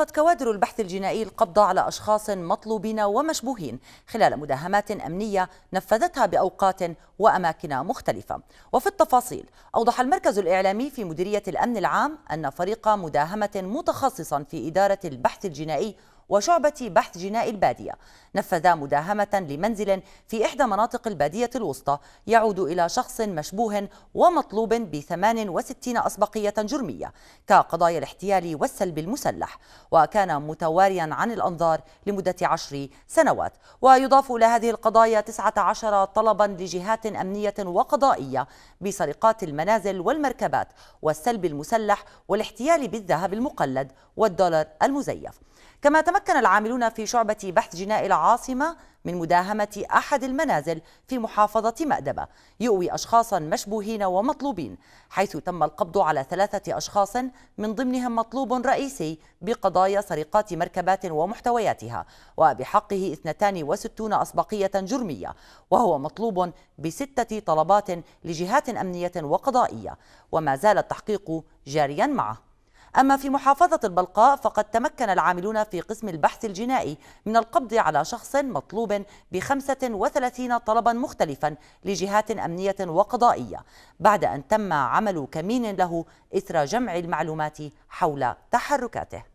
ألقت كوادر البحث الجنائي القبض على أشخاص مطلوبين ومشبوهين خلال مداهمات أمنية نفذتها بأوقات وأماكن مختلفة وفي التفاصيل أوضح المركز الإعلامي في مديرية الأمن العام أن فريق مداهمة متخصصا في إدارة البحث الجنائي وشعبة بحث جناء البادية نفذا مداهمة لمنزل في إحدى مناطق البادية الوسطى يعود إلى شخص مشبوه ومطلوب ب 68 أسبقية جرمية كقضايا الاحتيال والسلب المسلح وكان متواريا عن الأنظار لمدة عشر سنوات ويضاف إلى هذه القضايا 19 طلبا لجهات أمنية وقضائية بسرقات المنازل والمركبات والسلب المسلح والاحتيال بالذهب المقلد والدولار المزيف كما تم تمكن العاملون في شعبة بحث جناء العاصمة من مداهمة أحد المنازل في محافظة مأدبة يؤوي أشخاصا مشبوهين ومطلوبين حيث تم القبض على ثلاثة أشخاص من ضمنهم مطلوب رئيسي بقضايا سرقات مركبات ومحتوياتها وبحقه 62 أسبقية جرمية وهو مطلوب بستة طلبات لجهات أمنية وقضائية وما زال التحقيق جاريا معه أما في محافظة البلقاء فقد تمكن العاملون في قسم البحث الجنائي من القبض على شخص مطلوب ب 35 طلبا مختلفا لجهات أمنية وقضائية بعد أن تم عمل كمين له إثر جمع المعلومات حول تحركاته